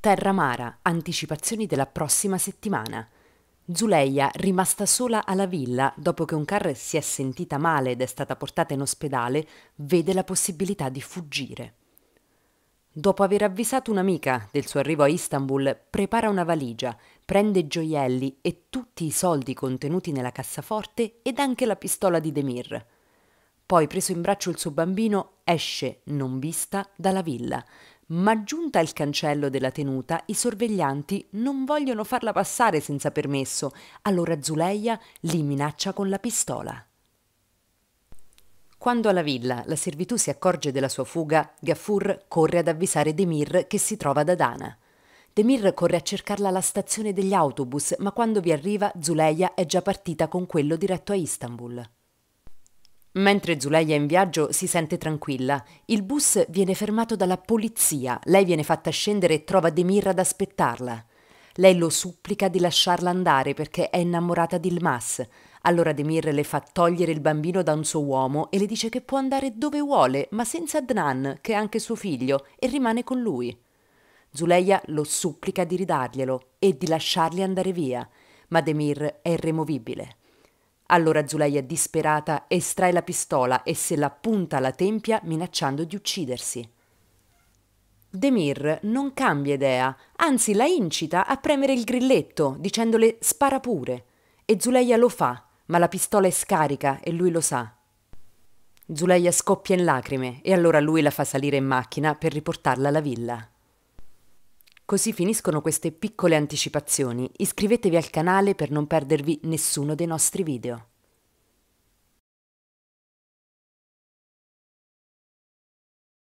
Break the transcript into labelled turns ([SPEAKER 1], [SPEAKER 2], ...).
[SPEAKER 1] Terra Mara, anticipazioni della prossima settimana. Zuleia, rimasta sola alla villa dopo che un carro si è sentita male ed è stata portata in ospedale, vede la possibilità di fuggire. Dopo aver avvisato un'amica del suo arrivo a Istanbul, prepara una valigia, prende gioielli e tutti i soldi contenuti nella cassaforte ed anche la pistola di Demir. Poi, preso in braccio il suo bambino, esce, non vista, dalla villa, ma giunta al cancello della tenuta i sorveglianti non vogliono farla passare senza permesso, allora Zuleia li minaccia con la pistola. Quando alla villa la servitù si accorge della sua fuga, Gaffur corre ad avvisare Demir che si trova da Dana. Demir corre a cercarla alla stazione degli autobus, ma quando vi arriva Zuleia è già partita con quello diretto a Istanbul. Mentre Zuleia è in viaggio si sente tranquilla. Il bus viene fermato dalla polizia. Lei viene fatta scendere e trova Demir ad aspettarla. Lei lo supplica di lasciarla andare perché è innamorata di Ilmas. Allora Demir le fa togliere il bambino da un suo uomo e le dice che può andare dove vuole, ma senza Adnan, che è anche suo figlio, e rimane con lui. Zuleia lo supplica di ridarglielo e di lasciarli andare via, ma Demir è irremovibile. Allora Zuleia, disperata, estrae la pistola e se la punta alla tempia minacciando di uccidersi. Demir non cambia idea, anzi la incita a premere il grilletto, dicendole spara pure. E Zuleia lo fa, ma la pistola è scarica e lui lo sa. Zuleia scoppia in lacrime e allora lui la fa salire in macchina per riportarla alla villa. Così finiscono queste piccole anticipazioni. Iscrivetevi al canale per non perdervi nessuno dei nostri video.